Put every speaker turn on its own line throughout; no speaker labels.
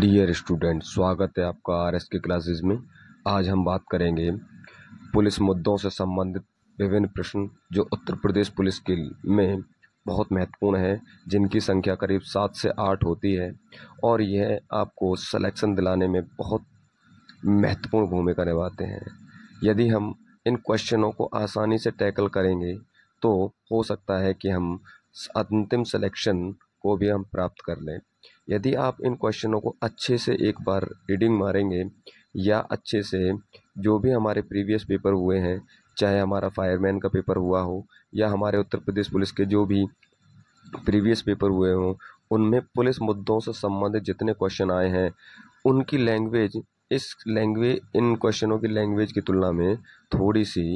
dear student स्वागत है आपका आर एस के क्लासेज में आज हम बात करेंगे पुलिस मुद्दों से संबंधित विभिन्न प्रश्न जो उत्तर प्रदेश पुलिस के में बहुत महत्वपूर्ण है जिनकी संख्या करीब सात से आठ होती है और यह आपको सिलेक्शन दिलाने में बहुत महत्वपूर्ण भूमिका निभाते हैं यदि हम इन क्वेश्चनों को आसानी से टैकल करेंगे तो हो सकता है कि हम अंतिम सिलेक्शन को भी हम प्राप्त कर लें यदि आप इन क्वेश्चनों को अच्छे से एक बार रीडिंग मारेंगे या अच्छे से जो भी हमारे प्रीवियस पेपर हुए हैं चाहे हमारा फायरमैन का पेपर हुआ हो या हमारे उत्तर प्रदेश पुलिस के जो भी प्रीवियस पेपर हुए हों उनमें पुलिस मुद्दों से संबंधित जितने क्वेश्चन आए हैं उनकी लैंग्वेज इस लैंग्वेज इन क्वेश्चनों की लैंग्वेज की तुलना में थोड़ी सी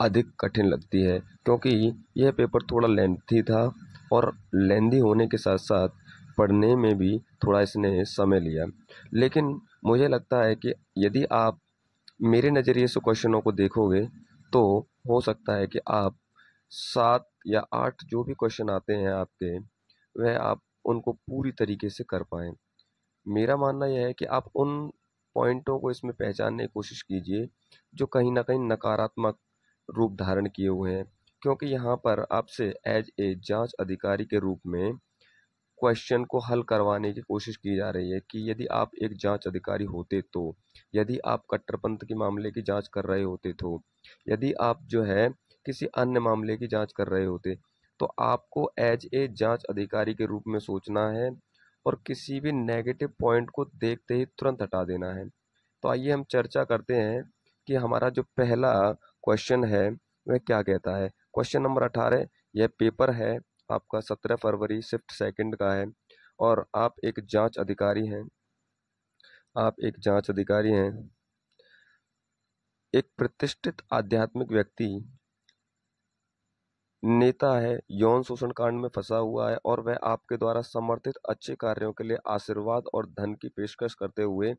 अधिक कठिन लगती है क्योंकि यह पेपर थोड़ा लेंथी था और लेंदी होने के साथ साथ पढ़ने में भी थोड़ा इसने समय लिया लेकिन मुझे लगता है कि यदि आप मेरे नज़रिए से क्वेश्चनों को देखोगे तो हो सकता है कि आप सात या आठ जो भी क्वेश्चन आते हैं आपके वह आप उनको पूरी तरीके से कर पाएँ मेरा मानना यह है कि आप उन पॉइंटों को इसमें पहचानने की कोशिश कीजिए जो कहीं ना कहीं नकारात्मक रूप धारण किए हुए हैं क्योंकि यहाँ पर आपसे एज ए जांच अधिकारी के रूप में क्वेश्चन को हल करवाने की कोशिश की जा रही है कि यदि आप एक जांच अधिकारी होते तो यदि आप कट्टरपंथ के मामले की जांच कर रहे होते तो यदि आप जो है किसी अन्य मामले की जांच कर रहे होते तो आपको एज ए जांच अधिकारी के रूप में सोचना है और किसी भी नेगेटिव पॉइंट को देखते ही तुरंत हटा देना है तो आइए हम चर्चा करते हैं कि हमारा जो पहला क्वेश्चन है वह क्या कहता है क्वेश्चन नंबर अठारह यह पेपर है आपका सत्रह फरवरी शिफ्ट सेकंड का है और आप एक जांच अधिकारी हैं आप एक जांच अधिकारी हैं एक प्रतिष्ठित आध्यात्मिक व्यक्ति नेता है यौन शोषण कांड में फंसा हुआ है और वह आपके द्वारा समर्थित अच्छे कार्यों के लिए आशीर्वाद और धन की पेशकश करते हुए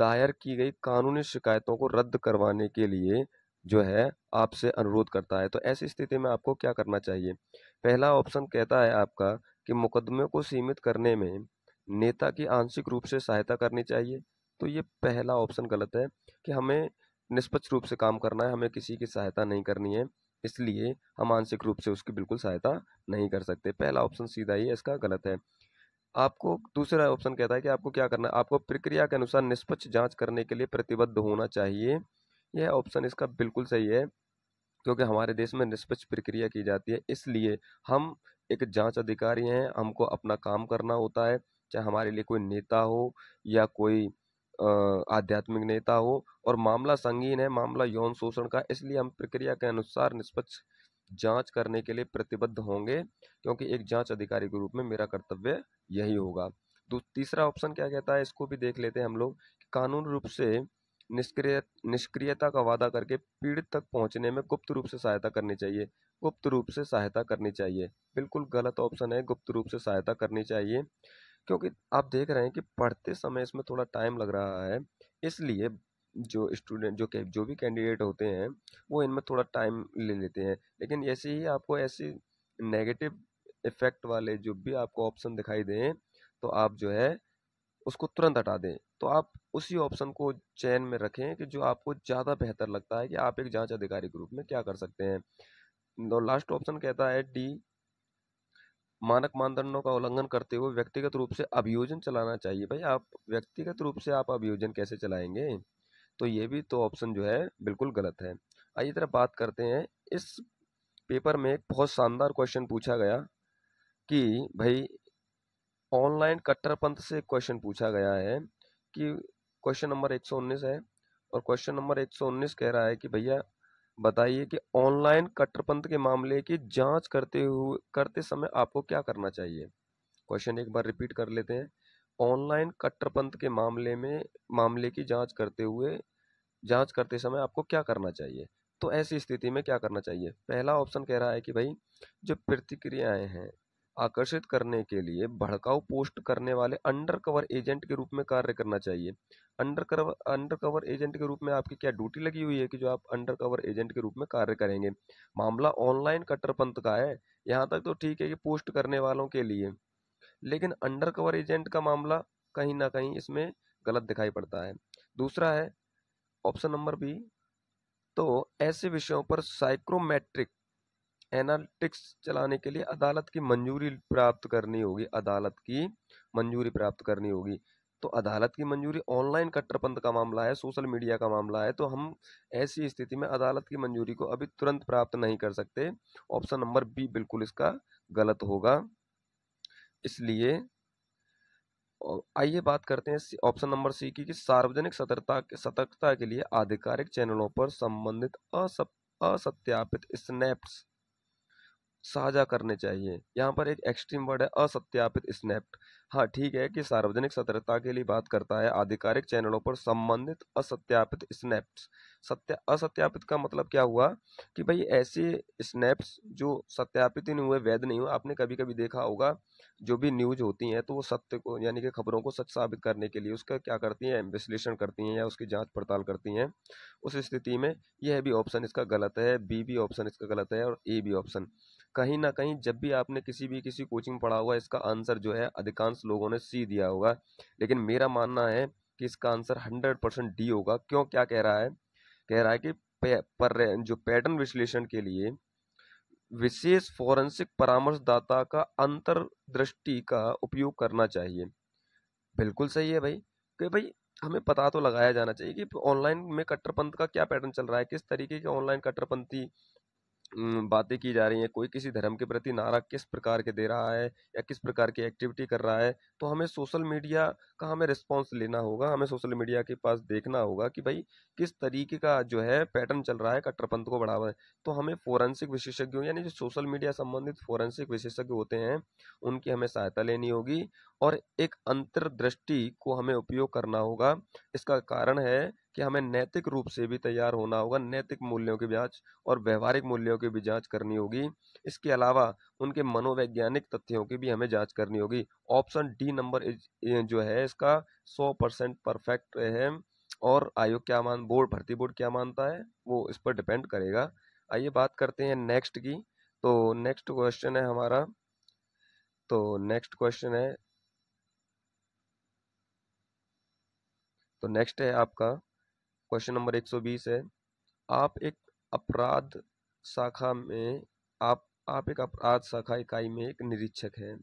दायर की गई कानूनी शिकायतों को रद्द करवाने के लिए जो है आपसे अनुरोध करता है तो ऐसी स्थिति में आपको क्या करना चाहिए पहला ऑप्शन कहता है आपका कि मुकदमे को सीमित करने में नेता की आंशिक रूप से सहायता करनी चाहिए तो ये पहला ऑप्शन गलत है कि हमें निष्पक्ष रूप से काम करना है हमें किसी की सहायता नहीं करनी है इसलिए हम आंशिक रूप से उसकी बिल्कुल सहायता नहीं कर सकते पहला ऑप्शन सीधा ही है इसका गलत है आपको दूसरा ऑप्शन कहता है कि आपको क्या करना है आपको प्रक्रिया के अनुसार निष्पक्ष जांच करने के लिए प्रतिबद्ध होना चाहिए यह ऑप्शन इसका बिल्कुल सही है क्योंकि हमारे देश में निष्पक्ष प्रक्रिया की जाती है इसलिए हम एक जांच अधिकारी हैं हमको अपना काम करना होता है चाहे हमारे लिए कोई नेता हो या कोई आध्यात्मिक नेता हो और मामला संगीन है मामला यौन शोषण का इसलिए हम प्रक्रिया के अनुसार निष्पक्ष जांच करने के लिए प्रतिबद्ध होंगे क्योंकि एक जांच अधिकारी के रूप में मेरा कर्तव्य यही होगा तो तीसरा ऑप्शन क्या कहता है इसको भी देख लेते हैं हम लोग कानून रूप से निष्क्रिय निष्क्रियता का वादा करके पीड़ित तक पहुंचने में गुप्त रूप से सहायता करनी चाहिए गुप्त रूप से सहायता करनी चाहिए बिल्कुल गलत ऑप्शन है गुप्त रूप से सहायता करनी चाहिए क्योंकि आप देख रहे हैं कि पढ़ते समय इसमें थोड़ा टाइम लग रहा है इसलिए जो स्टूडेंट जो के जो भी कैंडिडेट होते हैं वो इनमें थोड़ा टाइम ले लेते हैं लेकिन ऐसे ही आपको ऐसे नेगेटिव इफ़ेक्ट वाले जो भी आपको ऑप्शन दिखाई दें तो आप जो है उसको तुरंत हटा दें तो आप उसी ऑप्शन को चयन में रखें कि जो आपको ज़्यादा बेहतर लगता है कि आप एक जांच अधिकारी ग्रुप में क्या कर सकते हैं तो लास्ट ऑप्शन कहता है डी मानक मानदंडों का उल्लंघन करते हुए व्यक्तिगत रूप से अभियोजन चलाना चाहिए भाई आप व्यक्तिगत रूप से आप अभियोजन कैसे चलाएंगे तो ये भी तो ऑप्शन जो है बिल्कुल गलत है आइए तरह बात करते हैं इस पेपर में एक बहुत शानदार क्वेश्चन पूछा गया कि भाई ऑनलाइन कट्टरपंथ से क्वेश्चन पूछा गया है कि क्वेश्चन नंबर 119 है और क्वेश्चन नंबर 119 कह रहा है कि भैया बताइए कि ऑनलाइन कट्टरपंथ के मामले की जांच करते हुए करते समय आपको क्या करना चाहिए क्वेश्चन एक बार रिपीट कर लेते हैं ऑनलाइन कट्टरपंथ के मामले में मामले की जांच करते हुए जांच करते समय आपको क्या करना चाहिए तो ऐसी स्थिति में क्या करना चाहिए पहला ऑप्शन कह रहा है कि भाई जो प्रतिक्रियाएं हैं आकर्षित करने के लिए भड़काऊ पोस्ट करने वाले अंडरकवर एजेंट के रूप में कार्य करना चाहिए अंडरकवर अंडरकवर एजेंट के रूप में आपकी क्या ड्यूटी लगी हुई है कि जो आप अंडरकवर एजेंट के रूप में कार्य करेंगे मामला ऑनलाइन कट्टरपंथ का है यहाँ तक तो ठीक है कि पोस्ट करने वालों के लिए लेकिन अंडरकवर एजेंट का मामला कहीं ना कहीं इसमें गलत दिखाई पड़ता है दूसरा है ऑप्शन नंबर बी तो ऐसे विषयों पर साइक्रोमेट्रिक एनालिटिक्स चलाने के लिए अदालत की मंजूरी प्राप्त करनी होगी अदालत की मंजूरी प्राप्त करनी होगी तो अदालत की मंजूरी ऑनलाइन कट्टरपंथ का मामला है सोशल मीडिया का मामला है तो हम ऐसी स्थिति में अदालत की मंजूरी को अभी तुरंत प्राप्त नहीं कर सकते ऑप्शन नंबर बी बिल्कुल इसका गलत होगा इसलिए आइए बात करते हैं ऑप्शन नंबर सी की कि सार्वजनिक सतर्कता सतर्कता के लिए आधिकारिक चैनलों पर संबंधित असत्यापित स्नैप्स साझा करने चाहिए यहाँ पर एक एक्सट्रीम वर्ड है असत्यापित स्नैप्ड हाँ ठीक है कि सार्वजनिक सतर्कता के लिए बात करता है आधिकारिक चैनलों पर संबंधित असत्यापित स्नैप्स सत्य असत्यापित का मतलब क्या हुआ कि भाई ऐसे स्नैप्स जो सत्यापित ही नहीं हुए वैध नहीं हुए आपने कभी कभी देखा होगा जो भी न्यूज होती हैं तो वो सत्य को यानी कि खबरों को सच साबित करने के लिए उसका क्या करती हैं विश्लेषण करती हैं या उसकी जाँच पड़ताल करती हैं उस स्थिति में यह भी ऑप्शन इसका गलत है बी भी ऑप्शन इसका गलत है और ए भी ऑप्शन कहीं ना कहीं जब भी आपने किसी भी किसी कोचिंग पढ़ा हुआ इसका आंसर जो है अधिकांश लोगों ने सी दिया होगा लेकिन मेरा मानना है कि इसका आंसर हंड्रेड परसेंट डी होगा क्यों क्या कह रहा है कह रहा है कि पे, पर जो पैटर्न विश्लेषण के लिए विशेष फॉरेंसिक परामर्शदाता का अंतर्दृष्टि का उपयोग करना चाहिए बिल्कुल सही है भाई कि भाई हमें पता तो लगाया जाना चाहिए कि ऑनलाइन में कट्टरपंथ का क्या पैटर्न चल रहा है किस तरीके के ऑनलाइन कट्टरपंथी बातें की जा रही हैं कोई किसी धर्म के प्रति नारा किस प्रकार के दे रहा है या किस प्रकार की एक्टिविटी कर रहा है तो हमें सोशल मीडिया का हमें रिस्पॉन्स लेना होगा हमें सोशल मीडिया के पास देखना होगा कि भाई किस तरीके का जो है पैटर्न चल रहा है कट्टरपंथ को बढ़ावा तो हमें फोरेंसिक विशेषज्ञों यानी जो सोशल मीडिया संबंधित फोरेंसिक विशेषज्ञ होते हैं उनकी हमें सहायता लेनी होगी और एक अंतर्दृष्टि को हमें उपयोग करना होगा इसका कारण है कि हमें नैतिक रूप से भी तैयार होना होगा नैतिक मूल्यों की जांच और व्यवहारिक मूल्यों की भी जांच करनी होगी इसके अलावा उनके मनोवैज्ञानिक तथ्यों की भी हमें जांच करनी होगी ऑप्शन डी नंबर जो है इसका सौ परसेंट परफेक्ट है और आयोग क्या मान बोर्ड भर्ती बोर्ड क्या मानता है वो इस पर डिपेंड करेगा आइए बात करते हैं नेक्स्ट की तो नेक्स्ट क्वेश्चन है हमारा तो नेक्स्ट क्वेश्चन है तो नेक्स्ट है आपका क्वेश्चन नंबर 120 है आप एक अपराध शाखा में आप आप एक अपराध शाखा इकाई में एक निरीक्षक हैं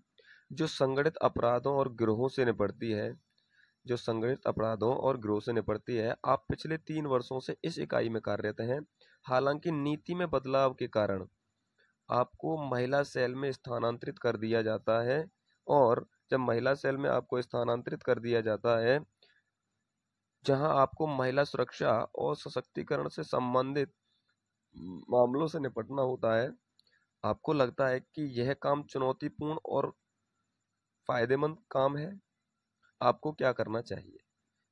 जो संगठित अपराधों और गिरोहों से निपटती है जो संगठित अपराधों और गिरोह से निपटती है आप पिछले तीन वर्षों से इस इकाई में कार्यरत हैं हालांकि नीति में बदलाव के कारण आपको महिला सेल में स्थानांतरित कर दिया जाता है और जब महिला सेल में आपको स्थानांतरित कर दिया जाता है जहां आपको महिला सुरक्षा और सशक्तिकरण से संबंधित मामलों से निपटना होता है आपको लगता है कि यह काम चुनौतीपूर्ण और फायदेमंद काम है आपको क्या करना चाहिए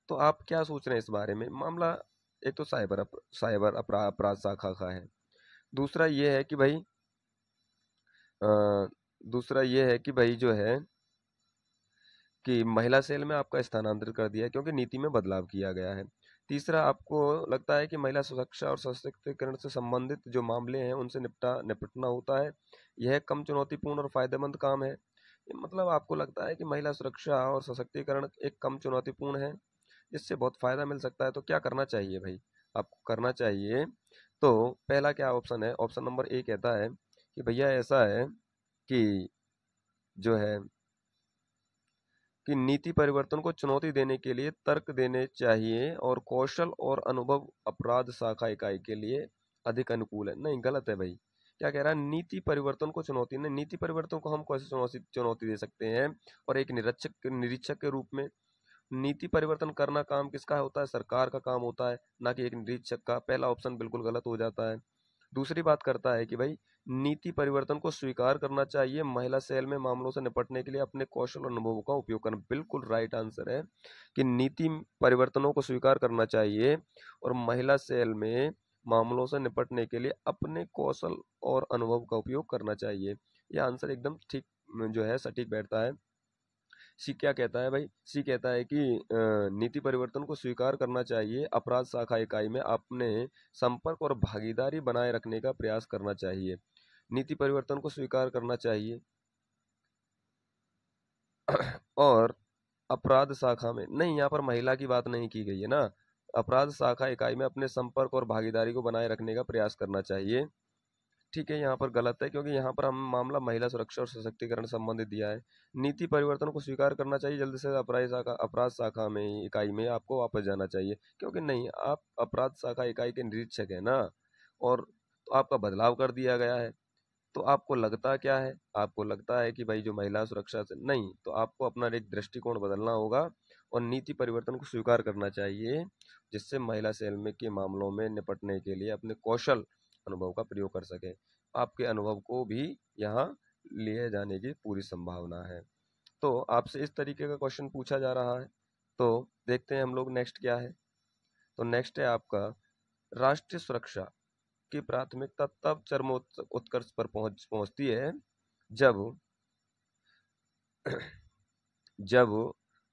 तो आप क्या सोच रहे हैं इस बारे में मामला एक तो साइबर अप, साइबर अपराध शाखा का है दूसरा यह है कि भाई आ, दूसरा यह है कि भाई जो है कि महिला सेल में आपका स्थानांतरित कर दिया क्योंकि नीति में बदलाव किया गया है तीसरा आपको लगता है कि महिला सुरक्षा और सशक्तिकरण से संबंधित जो मामले हैं उनसे निपटा निपटना होता है यह कम चुनौतीपूर्ण और फायदेमंद काम है मतलब आपको लगता है कि महिला सुरक्षा और सशक्तिकरण एक कम चुनौतीपूर्ण है इससे बहुत फ़ायदा मिल सकता है तो क्या करना चाहिए भाई आपको करना चाहिए तो पहला क्या ऑप्शन है ऑप्शन नंबर ए कहता है कि भैया ऐसा है कि जो है कि नीति परिवर्तन को चुनौती देने के लिए तर्क देने चाहिए और कौशल और अनुभव अपराध शाखा इकाई के लिए अधिक अनुकूल है नहीं गलत है भाई क्या कह रहा है नीति परिवर्तन को चुनौती नहीं नीति परिवर्तन को हम कैसे चुनौती चुनौती दे सकते हैं और एक निरीक्षक निरीक्षक के रूप में नीति परिवर्तन करना काम किसका होता है सरकार का काम होता है ना कि एक निरीक्षक का पहला ऑप्शन बिल्कुल गलत हो जाता है दूसरी बात करता है कि भाई नीति परिवर्तन को स्वीकार करना चाहिए महिला सेल में मामलों से निपटने के लिए अपने कौशल और अनुभवों का उपयोग करना बिल्कुल राइट आंसर है कि नीति परिवर्तनों को स्वीकार करना चाहिए और महिला सेल में मामलों से निपटने के लिए अपने कौशल और अनुभव का उपयोग करना चाहिए यह आंसर एकदम ठीक जो है सटीक बैठता है सी क्या कहता है भाई सी कहता है कि नीति परिवर्तन को स्वीकार करना चाहिए अपराध शाखा इकाई में अपने संपर्क और भागीदारी बनाए रखने का प्रयास करना चाहिए नीति परिवर्तन को स्वीकार करना चाहिए और अपराध शाखा में नहीं यहाँ पर महिला की बात नहीं की गई है ना अपराध शाखा इकाई में अपने संपर्क और भागीदारी को बनाए रखने का प्रयास करना चाहिए ठीक है यहाँ पर गलत है क्योंकि यहाँ पर हम मामला महिला सुरक्षा और सशक्तिकरण संबंधित दिया है नीति परिवर्तन को स्वीकार करना चाहिए जल्द से अपराध शाखा अपराध शाखा में इकाई में आपको वापस जाना चाहिए क्योंकि नहीं आप अपराध शाखा इकाई के निरीक्षक हैं ना और तो आपका बदलाव कर दिया गया है तो आपको लगता क्या है आपको लगता है कि भाई जो महिला सुरक्षा से नहीं तो आपको अपना एक दृष्टिकोण बदलना होगा और नीति परिवर्तन को स्वीकार करना चाहिए जिससे महिला सेल में के मामलों में निपटने के लिए अपने कौशल अनुभव का प्रयोग कर सके आपके अनुभव को भी यहाँ लिए जाने की पूरी संभावना है तो आपसे इस तरीके का क्वेश्चन पूछा जा रहा है तो देखते हैं हम लोग नेक्स्ट क्या है तो नेक्स्ट है आपका राष्ट्रीय सुरक्षा की प्राथमिकता तब चरमोत् उत्कर्ष पर पहुंच पहुंचती है जब जब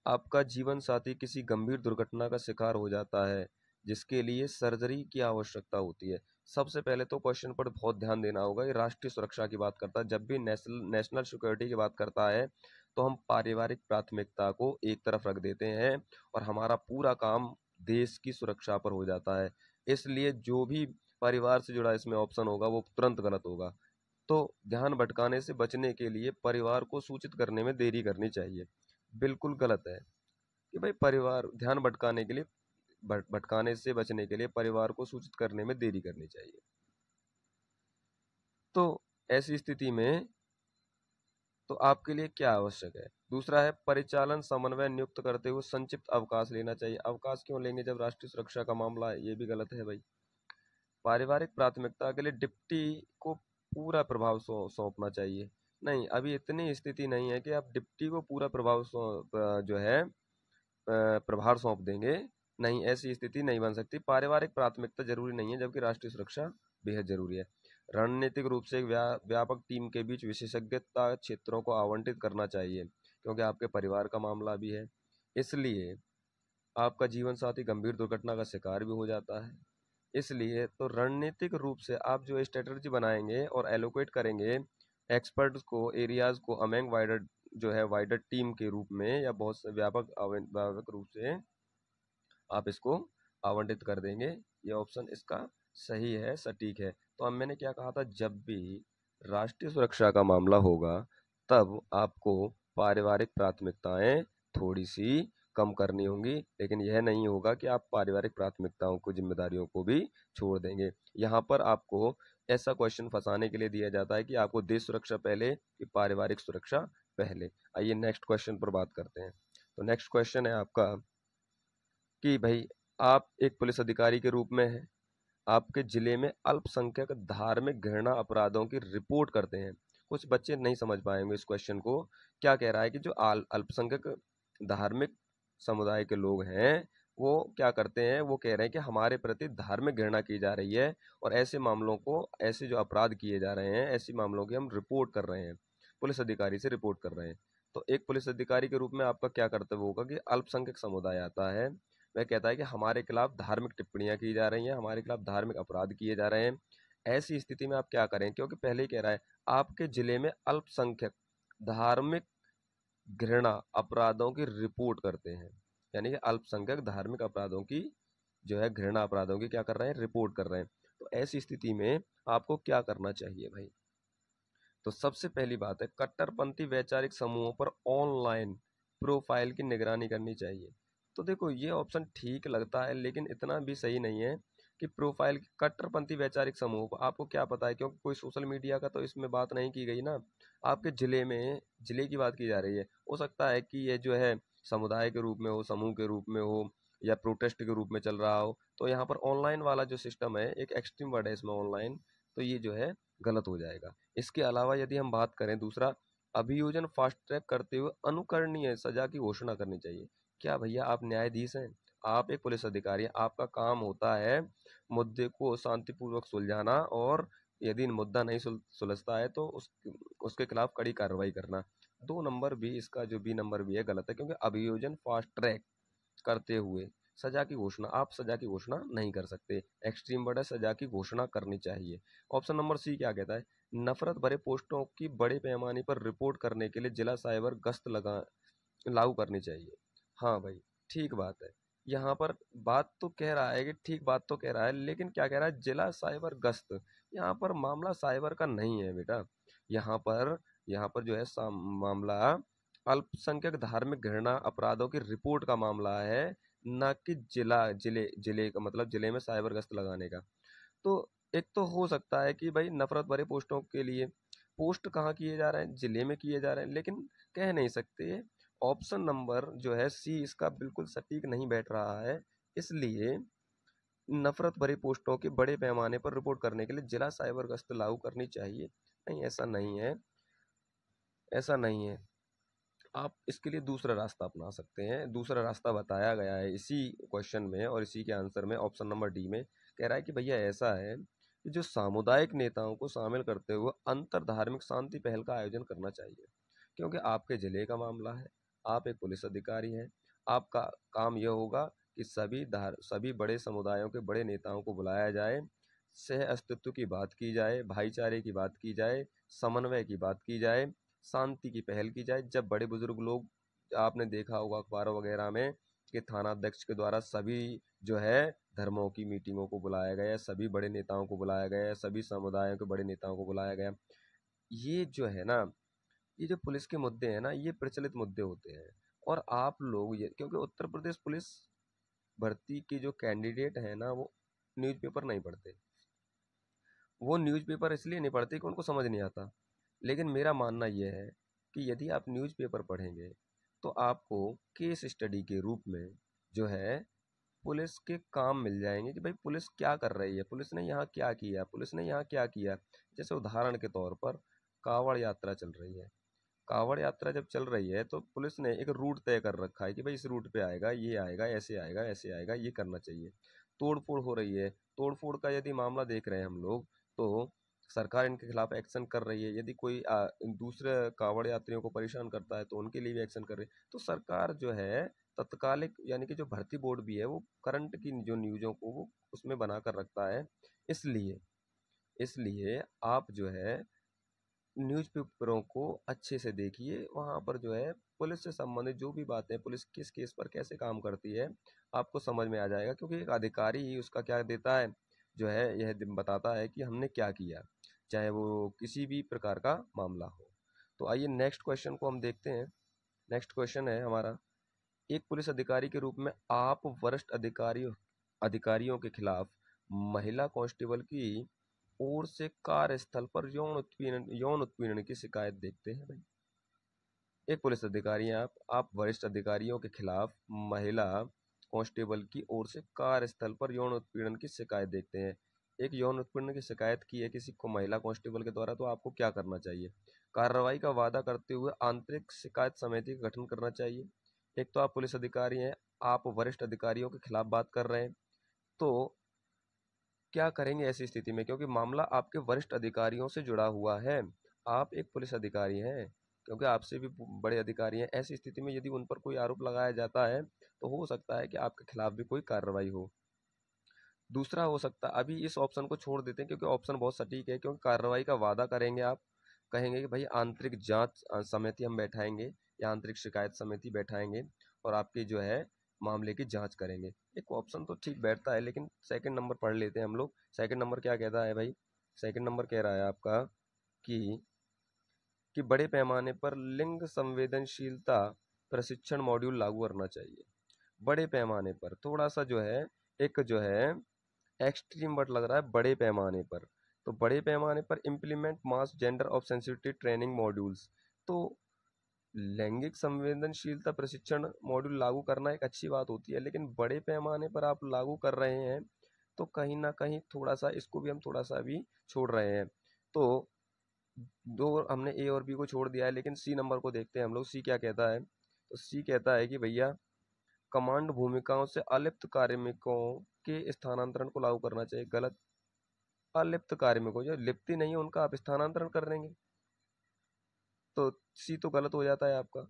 आपका जीवन साथी किसी गंभीर दुर्घटना का शिकार हो जाता है जिसके लिए सर्जरी की आवश्यकता होती है सबसे पहले तो क्वेश्चन पर बहुत ध्यान देना होगा ये राष्ट्रीय सुरक्षा की बात करता है जब भी नेशनल नेशनल सिक्योरिटी की बात करता है तो हम पारिवारिक प्राथमिकता को एक तरफ रख देते हैं और हमारा पूरा काम देश की सुरक्षा पर हो जाता है इसलिए जो भी परिवार से जुड़ा इसमें ऑप्शन होगा वो तुरंत गलत होगा तो ध्यान भटकाने से बचने के लिए परिवार को सूचित करने में देरी करनी चाहिए बिल्कुल गलत है कि भाई परिवार ध्यान भटकाने के लिए भटकाने से बचने के लिए परिवार को सूचित करने में देरी करनी चाहिए तो ऐसी स्थिति में तो आपके लिए क्या आवश्यक है दूसरा है परिचालन समन्वय नियुक्त करते हुए संक्षिप्त अवकाश लेना चाहिए अवकाश क्यों लेंगे जब राष्ट्रीय सुरक्षा का मामला है ये भी गलत है भाई पारिवारिक प्राथमिकता के लिए डिप्टी को पूरा प्रभाव सौंपना चाहिए नहीं अभी इतनी स्थिति नहीं है कि आप डिप्टी को पूरा प्रभाव जो है प्रभार सौंप देंगे नहीं ऐसी स्थिति नहीं बन सकती पारिवारिक प्राथमिकता जरूरी नहीं है जबकि राष्ट्रीय सुरक्षा बेहद जरूरी है रणनीतिक रूप से व्या, व्यापक टीम के बीच विशेषज्ञता क्षेत्रों को आवंटित करना चाहिए क्योंकि आपके परिवार का मामला भी है इसलिए आपका जीवन साथी गंभीर दुर्घटना का शिकार भी हो जाता है इसलिए तो रणनीतिक रूप से आप जो स्ट्रेटर्जी बनाएंगे और एलोकेट करेंगे एक्सपर्ट्स को एरियाज को अमेंग वाइडर जो है वाइडर टीम के रूप में या बहुत से व्यापक व्यापक रूप से आप इसको आवंटित कर देंगे ये ऑप्शन इसका सही है सटीक है तो अब मैंने क्या कहा था जब भी राष्ट्रीय सुरक्षा का मामला होगा तब आपको पारिवारिक प्राथमिकताएं थोड़ी सी कम करनी होंगी लेकिन यह नहीं होगा कि आप पारिवारिक प्राथमिकताओं को जिम्मेदारियों को भी छोड़ देंगे यहाँ पर आपको ऐसा क्वेश्चन फंसाने के लिए दिया जाता है कि आपको देश सुरक्षा पहले कि पारिवारिक सुरक्षा पहले आइए नेक्स्ट क्वेश्चन पर बात करते हैं तो नेक्स्ट क्वेश्चन है आपका कि भाई आप एक पुलिस अधिकारी के रूप में हैं आपके ज़िले में अल्पसंख्यक धार्मिक घृणा अपराधों की रिपोर्ट करते हैं कुछ बच्चे नहीं समझ पाएंगे इस क्वेश्चन को क्या कह रहा है कि जो अल्पसंख्यक धार्मिक समुदाय के लोग हैं वो क्या करते हैं वो कह रहे हैं कि हमारे प्रति धार्मिक घृणा की जा रही है और ऐसे मामलों को ऐसे जो अपराध किए जा रहे हैं ऐसे मामलों की हम रिपोर्ट कर रहे हैं पुलिस अधिकारी से रिपोर्ट कर रहे हैं तो एक पुलिस अधिकारी के रूप में आपका क्या कर्तव्य होगा कि अल्पसंख्यक समुदाय आता है वह कहता है कि हमारे खिलाफ धार्मिक टिप्पणियाँ की जा रही हैं हमारे खिलाफ धार्मिक अपराध किए जा रहे हैं ऐसी स्थिति में आप क्या करें क्योंकि पहले ही कह रहा है आपके ज़िले में अल्पसंख्यक धार्मिक घृणा अपराधों की रिपोर्ट करते हैं यानी कि अल्पसंख्यक धार्मिक अपराधों की जो है घृणा अपराधों की क्या कर रहे हैं रिपोर्ट कर रहे हैं तो ऐसी स्थिति में आपको क्या करना चाहिए भाई तो सबसे पहली बात है कट्टरपंथी वैचारिक समूहों पर ऑनलाइन प्रोफाइल की निगरानी करनी चाहिए तो देखो ये ऑप्शन ठीक लगता है लेकिन इतना भी सही नहीं है कि प्रोफाइल कट्टरपंथी वैचारिक समूह आपको क्या पता है क्योंकि कोई सोशल मीडिया का तो इसमें बात नहीं की गई ना आपके ज़िले में ज़िले की बात की जा रही है हो सकता है कि ये जो है समुदाय के रूप में हो समूह के रूप में हो या प्रोटेस्ट के रूप में चल रहा हो तो यहाँ पर ऑनलाइन वाला जो सिस्टम है एक एक्सट्रीम वर्ड है इसमें ऑनलाइन तो ये जो है गलत हो जाएगा इसके अलावा यदि हम बात करें दूसरा अभियोजन फास्ट ट्रैक करते हुए अनुकरणीय सजा की घोषणा करनी चाहिए क्या भैया आप न्यायाधीश हैं आप एक पुलिस अधिकारी हैं आपका काम होता है मुद्दे को शांतिपूर्वक सुलझाना और यदि मुद्दा नहीं सुलझता है तो उस उसके खिलाफ कड़ी कार्रवाई करना दो नंबर भी इसका जो बी नंबर भी है गलत है क्योंकि अभियोजन फास्ट ट्रैक करते हुए सजा की घोषणा आप सजा की घोषणा नहीं कर सकते एक्सट्रीम वर्ड है सजा की घोषणा करनी चाहिए ऑप्शन नंबर सी क्या कहता है नफरत भरे पोस्टों की बड़े पैमाने पर रिपोर्ट करने के लिए जिला साइबर गश्त लगा लागू करनी चाहिए हाँ भाई ठीक बात है यहाँ पर बात तो कह रहा है कि ठीक बात तो कह रहा है लेकिन क्या कह रहा है जिला साइबर गश्त यहाँ पर मामला साइबर का नहीं है बेटा यहाँ पर यहाँ पर जो है मामला अल्पसंख्यक धार्मिक घृणा अपराधों की रिपोर्ट का मामला है ना कि जिला जिले जिले का मतलब जिले में साइबर गश्त लगाने का तो एक तो हो सकता है कि भाई नफरत भरे पोस्टों के लिए पोस्ट कहाँ किए जा रहे हैं जिले में किए जा रहे हैं लेकिन कह नहीं सकते ऑप्शन नंबर जो है सी इसका बिल्कुल सटीक नहीं बैठ रहा है इसलिए नफरत भरी पोस्टों के बड़े पैमाने पर रिपोर्ट करने के लिए जिला साइबर गश्त लागू करनी चाहिए नहीं ऐसा नहीं है ऐसा नहीं है आप इसके लिए दूसरा रास्ता अपना सकते हैं दूसरा रास्ता बताया गया है इसी क्वेश्चन में और इसी के आंसर में ऑप्शन नंबर डी में कह रहा है कि भैया ऐसा है कि जो सामुदायिक नेताओं को शामिल करते हुए अंतर धार्मिक शांति पहल का आयोजन करना चाहिए क्योंकि आपके ज़िले का मामला है आप एक पुलिस अधिकारी हैं आपका काम यह होगा कि सभी धार सभी बड़े समुदायों के बड़े नेताओं को बुलाया जाए सह अस्तित्व की बात की जाए भाईचारे की बात की जाए समन्वय की बात की जाए शांति की पहल की जाए जब बड़े बुजुर्ग लोग आपने देखा होगा अखबारों वगैरह में कि थाना अध्यक्ष के द्वारा सभी जो है धर्मों की मीटिंगों को बुलाया गया सभी बड़े नेताओं को बुलाया गया सभी समुदायों के बड़े नेताओं को बुलाया गया ये जो है ना ये जो पुलिस के मुद्दे हैं ना ये प्रचलित मुद्दे होते हैं और आप लोग ये क्योंकि उत्तर प्रदेश पुलिस भर्ती के जो कैंडिडेट हैं ना वो न्यूज़पेपर नहीं पढ़ते वो न्यूज़पेपर इसलिए नहीं पढ़ते कि उनको समझ नहीं आता लेकिन मेरा मानना यह है कि यदि आप न्यूज़पेपर पढ़ेंगे तो आपको केस स्टडी के रूप में जो है पुलिस के काम मिल जाएंगे कि भाई पुलिस क्या कर रही है पुलिस ने यहाँ क्या किया पुलिस ने यहाँ क्या किया जैसे उदाहरण के तौर पर कावड़ यात्रा चल रही है कांवड़ यात्रा जब चल रही है तो पुलिस ने एक रूट तय कर रखा है कि भाई इस रूट पे आएगा ये आएगा ऐसे आएगा ऐसे आएगा ये करना चाहिए तोड़फोड़ हो रही है तोड़फोड़ का यदि मामला देख रहे हैं हम लोग तो सरकार इनके खिलाफ एक्शन कर रही है यदि कोई आ, दूसरे कावड़ यात्रियों को परेशान करता है तो उनके लिए भी एक्शन कर रही है तो सरकार जो है तत्कालिक यानी कि जो भर्ती बोर्ड भी है वो करंट की जो न्यूज़ों को वो उसमें बना कर रखता है इसलिए इसलिए आप जो है न्यूज़पेपरों को अच्छे से देखिए वहाँ पर जो है पुलिस से संबंधित जो भी बातें पुलिस किस केस पर कैसे काम करती है आपको समझ में आ जाएगा क्योंकि एक अधिकारी ही उसका क्या देता है जो है यह बताता है कि हमने क्या किया चाहे वो किसी भी प्रकार का मामला हो तो आइए नेक्स्ट क्वेश्चन को हम देखते हैं नेक्स्ट क्वेश्चन है हमारा एक पुलिस अधिकारी के रूप में आप वरिष्ठ अधिकारियों अधिकारियों के खिलाफ महिला कांस्टेबल की ओर से कार्यस्थल पर यौन उत्पीड़न यौन उत्पीड़न की शिकायत देखते हैं भाई एक पुलिस अधिकारी हैं आप आप वरिष्ठ अधिकारियों के खिलाफ महिला कांस्टेबल की ओर से कार्यस्थल पर यौन उत्पीड़न की शिकायत देखते हैं एक यौन उत्पीड़न की शिकायत की है किसी को महिला कांस्टेबल के द्वारा तो आपको क्या करना चाहिए कार्रवाई का वादा करते हुए आंतरिक शिकायत समिति का गठन करना चाहिए एक तो आप पुलिस अधिकारी हैं आप वरिष्ठ अधिकारियों के खिलाफ बात कर रहे हैं तो क्या करेंगे ऐसी स्थिति में क्योंकि मामला आपके वरिष्ठ अधिकारियों से जुड़ा हुआ है आप एक पुलिस अधिकारी हैं क्योंकि आपसे भी बड़े अधिकारी हैं ऐसी स्थिति में यदि उन पर कोई आरोप लगाया जाता है तो हो सकता है कि आपके खिलाफ भी कोई कार्रवाई हो दूसरा हो सकता है अभी इस ऑप्शन को छोड़ देते हैं क्योंकि ऑप्शन बहुत सटीक है क्योंकि कार्रवाई का वादा करेंगे आप कहेंगे कि भाई आंतरिक जांच समिति हम बैठाएंगे या आंतरिक शिकायत समिति बैठाएंगे और आपकी जो है मामले की जांच करेंगे एक ऑप्शन तो ठीक बैठता है लेकिन सेकंड नंबर पढ़ लेते हैं हम लोग सेकंड नंबर क्या कहता है भाई सेकंड नंबर कह रहा है आपका कि कि बड़े पैमाने पर लिंग संवेदनशीलता प्रशिक्षण मॉड्यूल लागू करना चाहिए बड़े पैमाने पर थोड़ा सा जो है एक जो है एक्सट्रीम वर्ड लग रहा है बड़े पैमाने पर तो बड़े पैमाने पर implement mass gender of sensitive training modules तो लैंगिक संवेदनशीलता प्रशिक्षण मॉड्यूल लागू करना एक अच्छी बात होती है लेकिन बड़े पैमाने पर आप लागू कर रहे हैं तो कहीं ना कहीं थोड़ा सा इसको भी हम थोड़ा सा अभी छोड़ रहे हैं तो दो हमने ए और बी को छोड़ दिया है लेकिन सी नंबर को देखते हैं हम लोग सी क्या कहता है तो सी कहता है कि भैया कमांड भूमिकाओं से अलिप्त कार्मिकों के स्थानांतरण को लागू करना चाहिए गलत अलिप्त कार्मिकों जो लिप्ति नहीं है उनका आप स्थानांतरण कर देंगे तो सी तो गलत हो जाता है आपका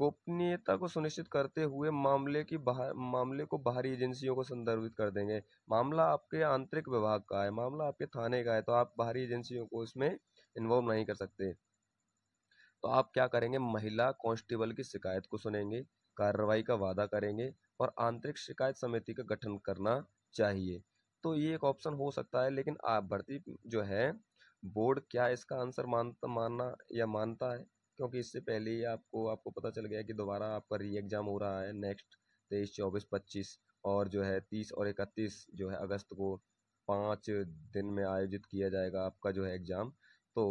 गोपनीयता को सुनिश्चित करते हुए मामले की बाहर मामले को बाहरी एजेंसियों को संदर्भित कर देंगे मामला आपके आंतरिक विभाग का है मामला आपके थाने का है तो आप बाहरी एजेंसियों को इसमें इन्वॉल्व नहीं कर सकते तो आप क्या करेंगे महिला कांस्टेबल की शिकायत को सुनेंगे कार्रवाई का वादा करेंगे और आंतरिक शिकायत समिति का गठन करना चाहिए तो ये एक ऑप्शन हो सकता है लेकिन आप भर्ती जो है बोर्ड क्या इसका आंसर मानता मानना या मानता है क्योंकि इससे पहले ही आपको आपको पता चल गया कि दोबारा आपका री एग्ज़ाम हो रहा है नेक्स्ट तेईस चौबीस पच्चीस और जो है तीस और इकतीस जो है अगस्त को पाँच दिन में आयोजित किया जाएगा आपका जो है एग्ज़ाम तो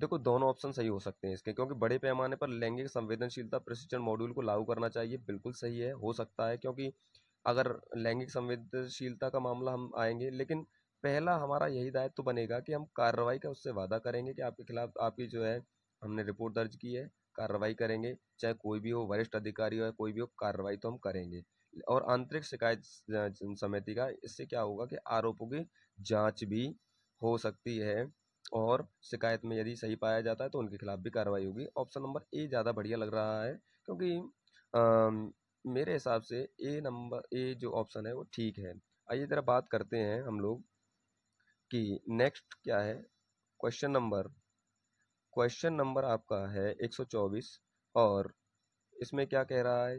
देखो दोनों ऑप्शन सही हो सकते हैं इसके क्योंकि बड़े पैमाने पर लैंगिक संवेदनशीलता प्रशिक्षण मॉड्यूल को लागू करना चाहिए बिल्कुल सही है हो सकता है क्योंकि अगर लैंगिक संवेदनशीलता का मामला हम आएंगे लेकिन पहला हमारा यही दायित्व तो बनेगा कि हम कार्रवाई का उससे वादा करेंगे कि आपके खिलाफ आपकी जो है हमने रिपोर्ट दर्ज की है कार्रवाई करेंगे चाहे कोई भी हो वरिष्ठ अधिकारी हो कोई भी हो कार्रवाई तो हम करेंगे और आंतरिक शिकायत समिति का इससे क्या होगा कि आरोपों की जांच भी हो सकती है और शिकायत में यदि सही पाया जाता है तो उनके खिलाफ भी कार्रवाई होगी ऑप्शन नंबर ए ज़्यादा बढ़िया लग रहा है क्योंकि आ, मेरे हिसाब से ए नंबर ए जो ऑप्शन है वो ठीक है आइए ज़रा बात करते हैं हम लोग कि नेक्स्ट क्या है क्वेश्चन नंबर क्वेश्चन नंबर आपका है 124 और इसमें क्या कह रहा है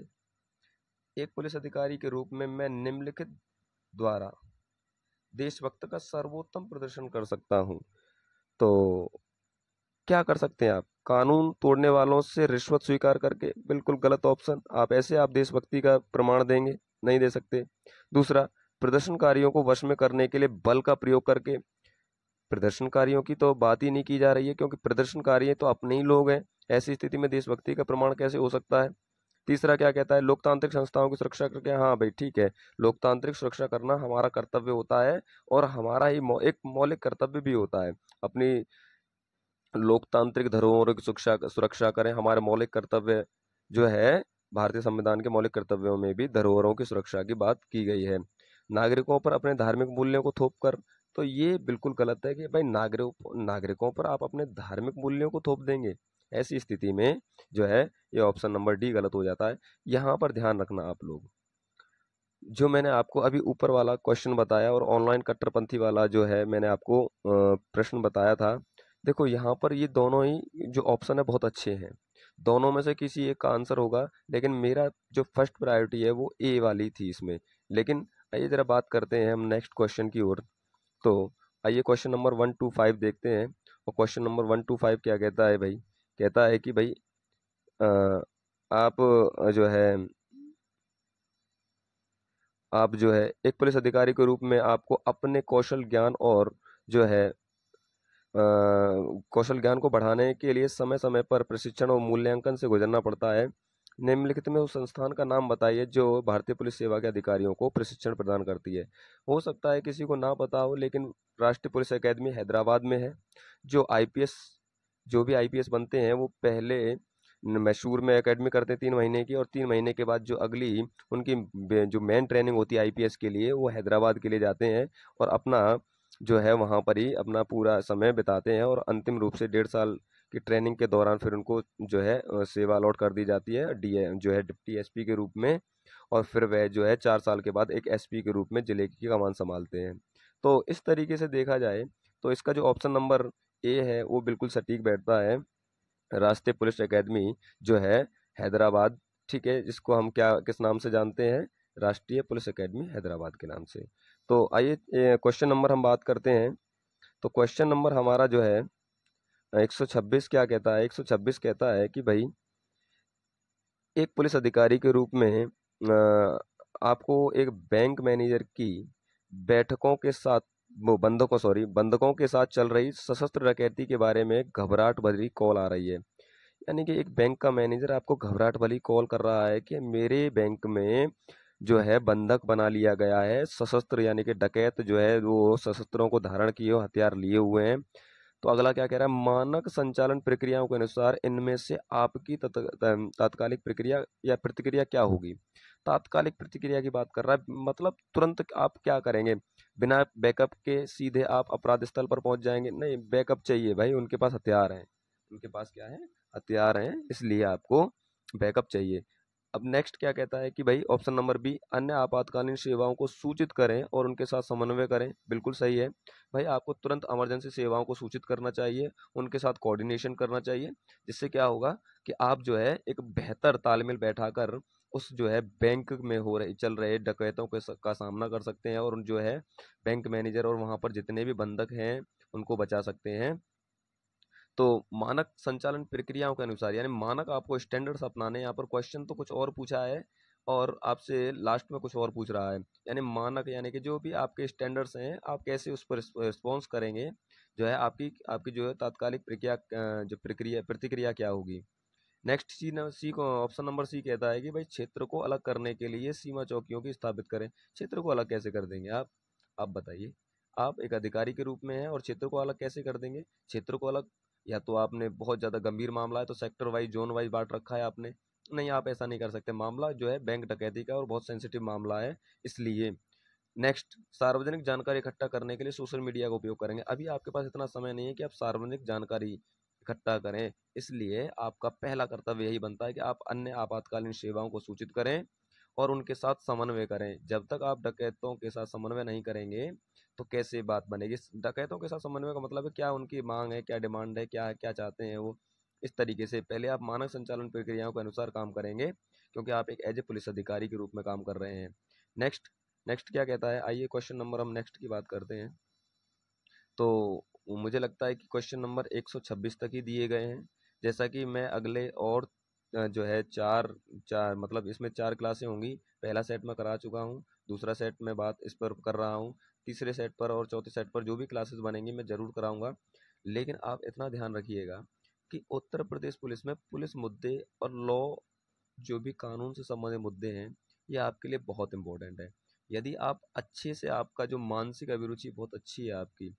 एक पुलिस अधिकारी के रूप में मैं निम्नलिखित द्वारा देशभक्त का सर्वोत्तम प्रदर्शन कर सकता हूं तो क्या कर सकते हैं आप कानून तोड़ने वालों से रिश्वत स्वीकार करके बिल्कुल गलत ऑप्शन आप ऐसे आप देशभक्ति का प्रमाण देंगे नहीं दे सकते दूसरा प्रदर्शनकारियों को वश में करने के लिए बल का प्रयोग करके प्रदर्शनकारियों की तो बात ही नहीं की जा रही है क्योंकि प्रदर्शनकारी तो अपने ही लोग हैं ऐसी स्थिति में देशभक्ति का प्रमाण कैसे हो सकता है तीसरा क्या कहता है लोकतांत्रिक संस्थाओं की सुरक्षा करके हाँ भाई ठीक है लोकतांत्रिक सुरक्षा करना हमारा कर्तव्य होता है और हमारा ही मौ, एक मौलिक कर्तव्य भी होता है अपनी लोकतांत्रिक धरोहरों की सुरक्षा सुरक्षा करें हमारे मौलिक कर्तव्य जो है भारतीय संविधान के मौलिक कर्तव्यों में भी धरोहरों की सुरक्षा की बात की गई है नागरिकों पर अपने धार्मिक मूल्यों को थोप कर तो ये बिल्कुल गलत है कि भाई नागरिक नागरिकों पर आप अपने धार्मिक मूल्यों को थोप देंगे ऐसी स्थिति में जो है ये ऑप्शन नंबर डी गलत हो जाता है यहाँ पर ध्यान रखना आप लोग जो मैंने आपको अभी ऊपर वाला क्वेश्चन बताया और ऑनलाइन कट्टरपंथी वाला जो है मैंने आपको प्रश्न बताया था देखो यहाँ पर ये दोनों ही जो ऑप्शन है बहुत अच्छे हैं दोनों में से किसी एक का आंसर होगा लेकिन मेरा जो फर्स्ट प्रायोरिटी है वो ए वाली थी इसमें लेकिन आइए ज़रा बात करते हैं हम नेक्स्ट क्वेश्चन की ओर तो आइए question number one two five देखते हैं और question number one two five क्या कहता है भाई कहता है कि भाई आ, आप जो है आप जो है एक पुलिस अधिकारी के रूप में आपको अपने कौशल ज्ञान और जो है कौशल ज्ञान को बढ़ाने के लिए समय समय पर प्रशिक्षण और मूल्यांकन से गुजरना पड़ता है निम्नलिखित में उस संस्थान का नाम बताइए जो भारतीय पुलिस सेवा के अधिकारियों को प्रशिक्षण प्रदान करती है हो सकता है किसी को ना पता हो लेकिन राष्ट्रीय पुलिस अकेदमी हैदराबाद में है जो आईपीएस जो भी आईपीएस बनते हैं वो पहले मैशूर में एकेडमी करते हैं तीन महीने की और तीन महीने के बाद जो अगली उनकी जो मेन ट्रेनिंग होती है आईपीएस के लिए वो हैदराबाद के लिए जाते हैं और अपना जो है वहाँ पर ही अपना पूरा समय बिताते हैं और अंतिम रूप से डेढ़ साल कि ट्रेनिंग के दौरान फिर उनको जो है सेवा अलॉट कर दी जाती है डी जो है डिप्टी एस के रूप में और फिर वह जो है चार साल के बाद एक एस के रूप में ज़िले की कमान संभालते हैं तो इस तरीके से देखा जाए तो इसका जो ऑप्शन नंबर ए है वो बिल्कुल सटीक बैठता है राष्ट्रीय पुलिस अकेदमी जो है हैदराबाद ठीक है जिसको हम क्या किस नाम से जानते हैं राष्ट्रीय पुलिस अकेडमी हैदराबाद के नाम से तो आइए क्वेश्चन नंबर हम बात करते हैं तो क्वेश्चन नंबर हमारा जो है 126 क्या कहता है 126 कहता है कि भाई एक पुलिस अधिकारी के रूप में आपको एक बैंक मैनेजर की बैठकों के साथ वो बंधकों सॉरी बंधकों के साथ चल रही सशस्त्र डकैती के बारे में घबराहट भरी कॉल आ रही है यानी कि एक बैंक का मैनेजर आपको घबराहट भरी कॉल कर रहा है कि मेरे बैंक में जो है बंधक बना लिया गया है सशस्त्र यानी कि डकैत जो है वो सशस्त्रों को धारण किए हथियार लिए हुए हैं तो अगला क्या कह रहा है मानक संचालन प्रक्रियाओं के अनुसार इनमें से आपकी तात्कालिक प्रक्रिया या प्रतिक्रिया क्या होगी तात्कालिक प्रतिक्रिया की बात कर रहा है मतलब तुरंत आप क्या करेंगे बिना बैकअप के सीधे आप अपराध स्थल पर पहुंच जाएंगे नहीं बैकअप चाहिए भाई उनके पास हथियार हैं उनके पास क्या है हथियार हैं इसलिए आपको बैकअप चाहिए अब नेक्स्ट क्या कहता है कि भाई ऑप्शन नंबर बी अन्य आपातकालीन सेवाओं को सूचित करें और उनके साथ समन्वय करें बिल्कुल सही है भाई आपको तुरंत इमरजेंसी सेवाओं को सूचित करना चाहिए उनके साथ कोऑर्डिनेशन करना चाहिए जिससे क्या होगा कि आप जो है एक बेहतर तालमेल बैठाकर उस जो है बैंक में हो रहे चल रहे डकैतों के का सामना कर सकते हैं और जो है बैंक मैनेजर और वहाँ पर जितने भी बंधक हैं उनको बचा सकते हैं तो मानक संचालन प्रक्रियाओं के अनुसार यानी मानक आपको स्टैंडर्ड्स अपनाने यहाँ पर क्वेश्चन तो कुछ और पूछा है और आपसे लास्ट में कुछ और पूछ रहा है यानी मानक यानी कि जो भी आपके स्टैंडर्ड्स हैं आप कैसे उस पर रिस्पॉन्स करेंगे जो है आपकी आपकी जो है तात्कालिक प्रक्रिया जो प्रक्रिया प्रतिक्रिया क्या होगी नेक्स्ट सी न, सी को ऑप्शन नंबर सी कहता है कि भाई क्षेत्र को अलग करने के लिए सीमा चौकियों की स्थापित करें क्षेत्र को अलग कैसे कर देंगे आप आप बताइए आप एक अधिकारी के रूप में हैं और क्षेत्र को अलग कैसे कर देंगे क्षेत्र को अलग या तो आपने बहुत ज़्यादा गंभीर मामला है तो सेक्टर वाइज जोन वाइज बांट रखा है आपने नहीं आप ऐसा नहीं कर सकते मामला जो है बैंक डकैती का और बहुत सेंसिटिव मामला है इसलिए नेक्स्ट सार्वजनिक जानकारी इकट्ठा करने के लिए सोशल मीडिया का उपयोग करेंगे अभी आपके पास इतना समय नहीं है कि आप सार्वजनिक जानकारी इकट्ठा करें इसलिए आपका पहला कर्तव्य यही बनता है कि आप अन्य आपातकालीन सेवाओं को सूचित करें और उनके साथ समन्वय करें जब तक आप डकैतों के साथ समन्वय नहीं करेंगे तो कैसे बात बनेगी डकैतों के साथ समन्वय का मतलब है क्या उनकी मांग है क्या डिमांड है क्या क्या चाहते हैं वो इस तरीके से पहले आप मानक संचालन प्रक्रियाओं के अनुसार काम करेंगे क्योंकि आप एक एज ए पुलिस अधिकारी के रूप में काम कर रहे हैं नेक्स्ट नेक्स्ट क्या कहता है आइए क्वेश्चन नंबर हम नेक्स्ट की बात करते हैं तो मुझे लगता है कि क्वेश्चन नंबर 126 तक ही दिए गए हैं जैसा कि मैं अगले और जो है चार चार मतलब इसमें चार क्लासें होंगी पहला सेट मैं करा चुका हूँ दूसरा सेट मैं बात इस पर कर रहा हूँ तीसरे सेट पर और चौथे सेट पर जो भी क्लासेस बनेंगी मैं ज़रूर कराऊंगा लेकिन आप इतना ध्यान रखिएगा कि उत्तर प्रदेश पुलिस में पुलिस मुद्दे और लॉ जो भी कानून से संबंधित मुद्दे हैं ये आपके लिए बहुत इम्पोर्टेंट है यदि आप अच्छे से आपका जो मानसिक अभिरुचि बहुत अच्छी है आपकी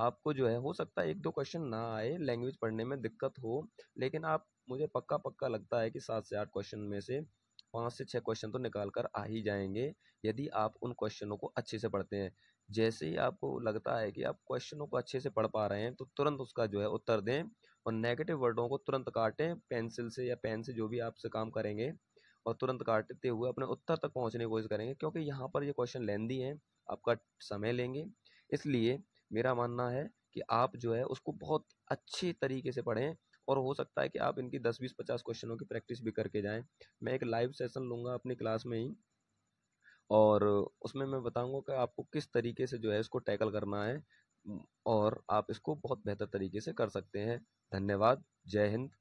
आपको जो है हो सकता है एक दो क्वेश्चन ना आए लैंग्वेज पढ़ने में दिक्कत हो लेकिन आप मुझे पक्का पक्का लगता है कि सात से आठ क्वेश्चन में से पाँच से छः क्वेश्चन तो निकाल कर आ ही जाएंगे यदि आप उन क्वेश्चनों को अच्छे से पढ़ते हैं जैसे ही आपको लगता है कि आप क्वेश्चनों को अच्छे से पढ़ पा रहे हैं तो तुरंत उसका जो है उत्तर दें और नेगेटिव वर्डों को तुरंत काटें पेंसिल से या पेन से जो भी आपसे काम करेंगे और तुरंत काटते हुए अपने उत्तर तक पहुंचने की कोशिश करेंगे क्योंकि यहाँ पर ये क्वेश्चन लेंदी हैं आपका समय लेंगे इसलिए मेरा मानना है कि आप जो है उसको बहुत अच्छे तरीके से पढ़ें और हो सकता है कि आप इनकी दस बीस पचास क्वेश्चनों की प्रैक्टिस भी करके जाएं मैं एक लाइव सेशन लूँगा अपनी क्लास में ही और उसमें मैं बताऊंगा कि आपको किस तरीके से जो है इसको टैकल करना है और आप इसको बहुत बेहतर तरीके से कर सकते हैं धन्यवाद जय हिंद